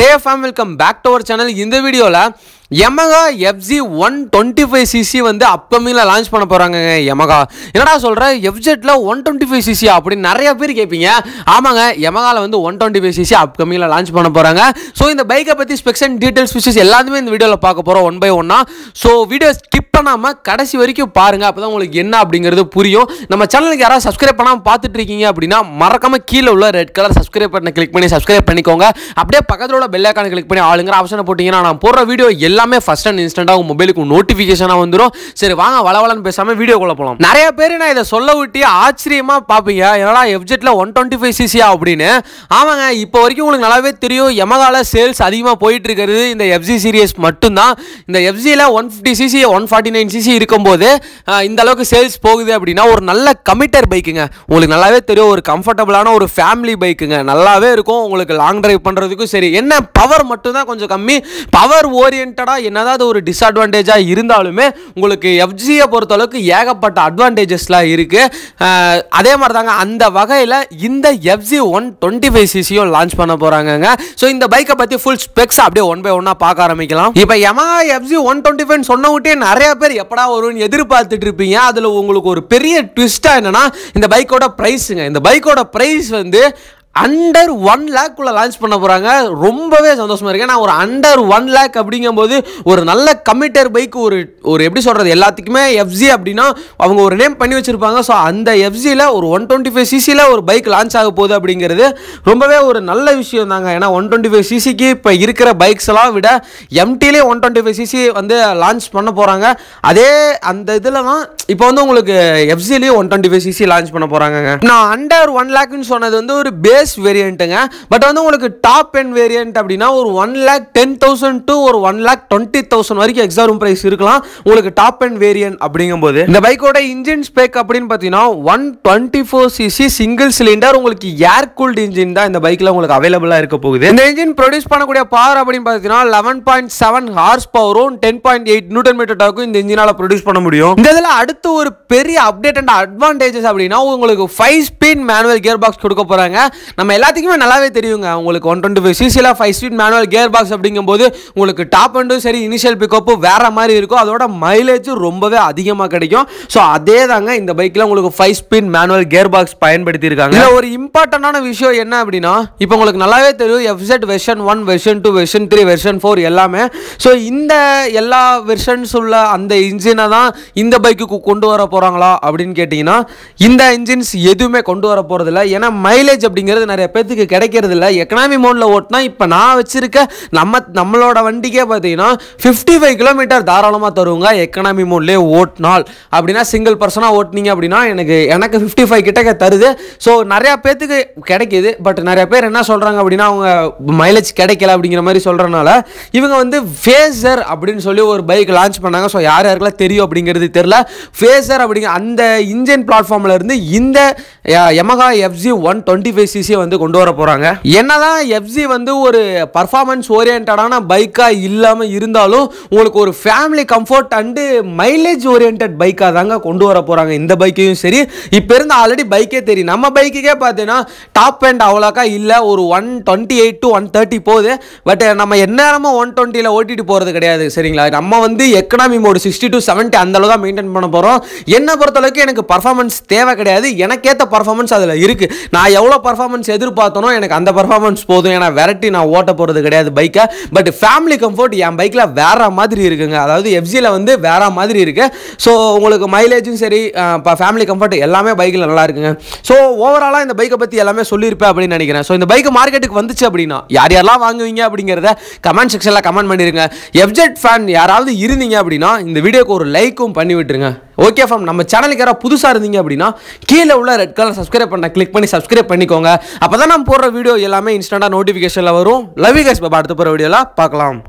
hey fam welcome back to our channel இந்த வீடியோவில் Yamaha FZ one twenty five CC வந்து அப்கமிங்கில் launch பண்ண போகிறாங்க யமகா என்னடா சொல்கிற எஃப்ஜெட்டில் ஒன் டுவெண்ட்டி ஃபைவ் சிசி அப்படின்னு நிறைய பேர் கேட்பீங்க ஆமாங்க எமகால வந்து ஒன் டுவெண்ட்டி ஃபைவ் சிசி அப்கமிங்கில் லான்ச் பண்ண போகிறாங்க ஸோ இந்த பைக்கை பற்றி ஸ்பெக்ஸ் அண்ட் டீட்டெயில்ஸ் விஷயஸ் எல்லாத்துமே இந்த வீடியோவில் பார்க்க போகிறோம் ஒன் பை ஒன்னா ஸோ வீடியோ ஸ்கிப் பண்ணாமல் கடைசி வரைக்கும் பாருங்கள் அப்போ தான் உங்களுக்கு என்ன அப்படிங்கிறது புரியும் நம்ம சேனலுக்கு யாராவது சப்ஸ்கிரைப் பண்ணாமல் பார்த்துட்டு இருக்கீங்க அப்படின்னா மறக்காமல் கீழே உள்ள ரெட் கலர் சப்ஸ்கிரைப் பண்ண கிளிக் பண்ணி சப்ஸ்கிரைப் பண்ணிக்கோங்க அப்படியே பக்கத்தில் உள்ள பெல் ஐக்கான கிளிக் பண்ணி ஆளுங்கிற ஆப்ஷனை போட்டிங்கன்னா நான் போடுற வீடியோ எல்லாம் எல்லாமே ஃபர்ஸ்ட் அண்ட் இன்ஸ்டன்ட்டாக உங்கள் மொபைலுக்கு நோட்டிஃபிகேஷனாக வந்துடும் சரி வாங்க வளவலன்னு பேசாமல் வீடியோக்குள்ளே போகலாம் நிறைய பேர் நான் இதை சொல்ல விட்டு ஆச்சரியமாக பார்ப்பீங்க என்னடா எஃப்ஜெட்டில் ஒன் டுவெண்ட்டி ஃபைவ் சிசியா அப்படின்னு ஆமாங்க இப்போ வரைக்கும் உங்களுக்கு நல்லாவே தெரியும் எமகால சேல்ஸ் அதிகமாக போயிட்டு இருக்கிறது இந்த எஃப்ஜி சீரியஸ் மட்டும்தான் இந்த எஃப்ஜியில் one fifty CC one forty nine CC இருக்கும்போது இந்த அளவுக்கு சேல்ஸ் போகுது அப்படின்னா ஒரு நல்ல கமிட்டர் பைக்குங்க உங்களுக்கு நல்லாவே தெரியும் ஒரு கம்ஃபர்டபுளான ஒரு ஃபேமிலி பைக்குங்க நல்லாவே இருக்கும் உங்களுக்கு லாங் டிரைவ் பண்ணுறதுக்கும் சரி என்ன பவர் மட்டும்தான் கொஞ்சம் கம்மி பவர் ஓரியன்டாக ஆனால் என்னதாவது ஒரு டிஸ்அட்வான்டேஜாக இருந்தாலுமே உங்களுக்கு எஃப்ஜியை பொறுத்தளவுக்கு ஏகப்பட்ட அட்வான்டேஜஸ்லாம் இருக்குது அதே மாதிரி தாங்க அந்த வகையில் இந்த எஃப்ஜி ஒன் டுவெண்ட்டி ஃபைவ் சிசியும் லான்ச் பண்ண போகிறாங்கங்க ஸோ இந்த பைக்கை பற்றி ஃபுல் ஸ்பெக்ஸ் அப்படியே ஒன் பை ஒன்னாக பார்க்க ஆரம்பிக்கலாம் இப்போ Yamaha FZ one twenty five சொன்ன விட்டே நிறைய பேர் எப்படா வரும்னு எதிர்பார்த்துட்டு இருப்பீங்க அதில் உங்களுக்கு ஒரு பெரிய ட்விஸ்ட்டாக என்னென்னா இந்த பைக்கோட ப்ரைஸுங்க இந்த பைக்கோட ப்ரைஸ் வந்து அண்டர் ஒன் லேக்குள்ளே லான்ச் பண்ண போகிறாங்க ரொம்பவே சந்தோஷமாக இருக்கு நான் ஒரு அண்டர் ஒன் லேக் அப்படிங்கும்போது ஒரு நல்ல கம்மிட்டர் பைக் ஒரு ஒரு எப்படி சொல்கிறது எல்லாத்துக்குமே எஃப்ஜி அப்படின்னா அவங்க ஒரு நேம் பண்ணி வச்சுருப்பாங்க ஸோ அந்த எஃப்ஜியில் ஒரு ஒன் டுவெண்ட்டி ஃபைவ் சிசியில் ஒரு பைக் லான்ச் ஆக போகுது அப்படிங்கிறது ரொம்பவே ஒரு நல்ல விஷயம் தாங்க ஏன்னா ஒன் டுவெண்ட்டி ஃபைவ் சிசிக்கு இப்போ இருக்கிற பைக்ஸ் எல்லாம் விட எம்டிலே ஒன் டுவெண்ட்டி ஃபைவ் சிசி வந்து லான்ச் பண்ண போகிறாங்க அதே அந்த தான் இப்போ வந்து உங்களுக்கு எஃப்ஜிலேயே one twenty five CC launch பண்ண போகிறாங்க நான் அண்டர் ஒன் லேக்குன்னு சொன்னது வந்து ஒரு பே பேஸ் வேரியண்ட்டுங்க பட் வந்து உங்களுக்கு டாப் என் வேரியண்ட் அப்படின்னா ஒரு one lakh ten thousand to ஒரு ஒன் லேக் டுவெண்ட்டி தௌசண்ட் வரைக்கும் எக்ஸா ரூம் ப்ரைஸ் இருக்கலாம் உங்களுக்கு டாப் என் வேரியன்ட் அப்படிங்கும்போது இந்த பைக்கோட இன்ஜின் ஸ்பேக் அப்படின்னு பார்த்தீங்கன்னா one twenty four cc single cylinder உங்களுக்கு ஏர் கூல்டு இன்ஜின் தான் இந்த பைக்கில் உங்களுக்கு அவைலபிளாக இருக்க போகுது இந்த இன்ஜின் ப்ரொடியூஸ் பண்ணக்கூடிய பவர் அப்படின்னு பார்த்தீங்கன்னா லெவன் பாயிண்ட் செவன் ஹார்ஸ் பவரும் ten point eight newton metre டாக்கும் இந்த இன்ஜினால் ப்ரொடியூஸ் பண்ண முடியும் இந்த இதில் அடுத்து ஒரு பெரிய அப்டேட் அண்ட் அட்வான்டேஜஸ் அப்படின்னா உங்களுக்கு five speed manual gear box கொடுக்க போகிறாங்க நம்ம எல்லாத்துக்குமே நல்லாவே தெரியுங்க உங்களுக்கு ஒன் டுவெண்ட்டி ஃபைவ் சிசியில் five speed manual gear box அப்படிங்கும்போது உங்களுக்கு டாப் அண்டும் சரி இனிஷியல் பிக்கப்பும் வேறு மாதிரி இருக்கும் அதோட மைலேஜ் ரொம்பவே அதிகமாக கிடைக்கும் ஸோ அதே தாங்க இந்த பைக்கில் உங்களுக்கு five speed manual gear box பயன்படுத்தியிருக்காங்க இதில் ஒரு இம்பார்ட்டண்டான விஷயம் என்ன அப்படின்னா இப்போ உங்களுக்கு நல்லாவே தெரியும் FZ version one version two version three version four எல்லாமே ஸோ இந்த எல்லா வெர்ஷன்ஸ் உள்ள அந்த இன்ஜினை தான் இந்த பைக்குக்கு கொண்டு வர போகிறாங்களா அப்படின்னு கேட்டிங்கன்னா இந்த இன்ஜின்ஸ் எதுவுமே கொண்டு வர போகிறதில்ல ஏன்னா மைலேஜ் அப்படிங்கிறது அப்படிங்கிறது நிறைய பேர்த்துக்கு கிடைக்கிறது இல்லை எக்கனாமி மோடில் ஓட்டினா இப்போ நான் வச்சுருக்க நம்ம நம்மளோட வண்டிக்கே பார்த்தீங்கன்னா ஃபிஃப்டி ஃபைவ் கிலோமீட்டர் தாராளமாக தருவாங்க எக்கனாமி மோட்லேயே ஓட்டினால் அப்படின்னா சிங்கிள் பர்சனாக ஓட்டினீங்க அப்படின்னா எனக்கு எனக்கு ஃபிஃப்டி ஃபைவ் கிட்டக்க தருது ஸோ நிறையா பேர்த்துக்கு கிடைக்கிது பட் நிறையா பேர் என்ன சொல்கிறாங்க அப்படின்னா அவங்க மைலேஜ் கிடைக்கல அப்படிங்கிற மாதிரி சொல்கிறனால இவங்க வந்து ஃபேஸர் அப்படின்னு சொல்லி ஒரு பைக் லான்ச் பண்ணாங்க ஸோ யார் யாருக்கெல்லாம் தெரியும் அப்படிங்கிறது தெரில ஃபேஸர் அப்படிங்க அந்த இன்ஜின் பிளாட்ஃபார்மில் இருந்து இந்த Yamaha FZ one twenty five CC வந்து கொண்டு வர போகிறாங்க என்னதான் எஃப்சி வந்து ஒரு பர்ஃபார்மன்ஸ் ஓரியன்டான பைக்காக இல்லாமல் இருந்தாலும் உங்களுக்கு ஒரு family comfort and mileage orient பைக்காக தாங்க கொண்டு வர போகிறாங்க இந்த பைக்கையும் சரி இப்போ இருந்து ஆல்ரெடி பைக்கே தெரியும் நம்ம பைக்குக்கே பார்த்தீங்கன்னா டாப் அண்ட் அவ்வளோக்கா இல்லை ஒரு one twenty eight to one thirty போகுது பட் நம்ம எந்நேரமும் ஒன் டுவெண்ட்டியில் ஓட்டிட்டு போகிறது கிடையாது சரிங்களா நம்ம வந்து economy mode sixty to seventy அந்தளவு தான் மெயின்டைன் பண்ண போகிறோம் என்னை பொறுத்தளவுக்கு எனக்கு பர்ஃபார்மன்ஸ் தேவை கிடையாது எனக்கேற்ற பர்ஃபார்மன்ஸ் அதில் இருக்குது நான் எவ்வளோ பர்ஃபார்மன்ஸ் பர்ஃபார்மன்ஸ் எதிர்பார்த்தனோ எனக்கு அந்த பர்ஃபார்மன்ஸ் போதும் ஏன்னா வெரைட்டி நான் ஓட்ட போகிறது கிடையாது பைக்கை பட் ஃபேமிலி கம்ஃபர்ட் என் பைக்கில் வேற மாதிரி இருக்குங்க அதாவது எஃப்ஜியில் வந்து வேற மாதிரி இருக்குது ஸோ உங்களுக்கு மைலேஜும் சரி இப்போ ஃபேமிலி கம்ஃபர்ட் எல்லாமே பைக்கில் நல்லா இருக்குங்க ஸோ ஓவராலாக இந்த பைக்கை பற்றி எல்லாமே சொல்லியிருப்பேன் அப்படின்னு நினைக்கிறேன் ஸோ இந்த பைக்கு மார்க்கெட்டுக்கு வந்துச்சு அப்படின்னா யார் யாரெல்லாம் வாங்குவீங்க அப்படிங்கிறத கமெண்ட் செக்ஷனில் கமெண்ட் பண்ணிடுங்க எஃப்ஜெட் ஃபேன் யாராவது இருந்தீங்க அப்படின்னா இந்த வீடியோக்கு ஒரு லைக்கும் பண்ணி விட்டுருங்க ஓகே ஃபார்ம் நம்ம சேனலுக்கு யாராவது புதுசாக இருந்தீங்க அப்படின்னா கீழே உள்ள ரெட் கலர் சப்ஸ்கிரைப் பண்ண கிளிக் பண்ணி சப்ஸ்கிரைப் பண்ணிக்கோங்க அப்போ தான் நம்ம போடுற வீடியோ எல்லாமே இன்ஸ்டண்டாக நோட்டிஃபிகேஷனில் வரும் லவ் யூ கேஸ் பாப்பா அடுத்து போகிற வீடியோவில் பார்க்கலாம்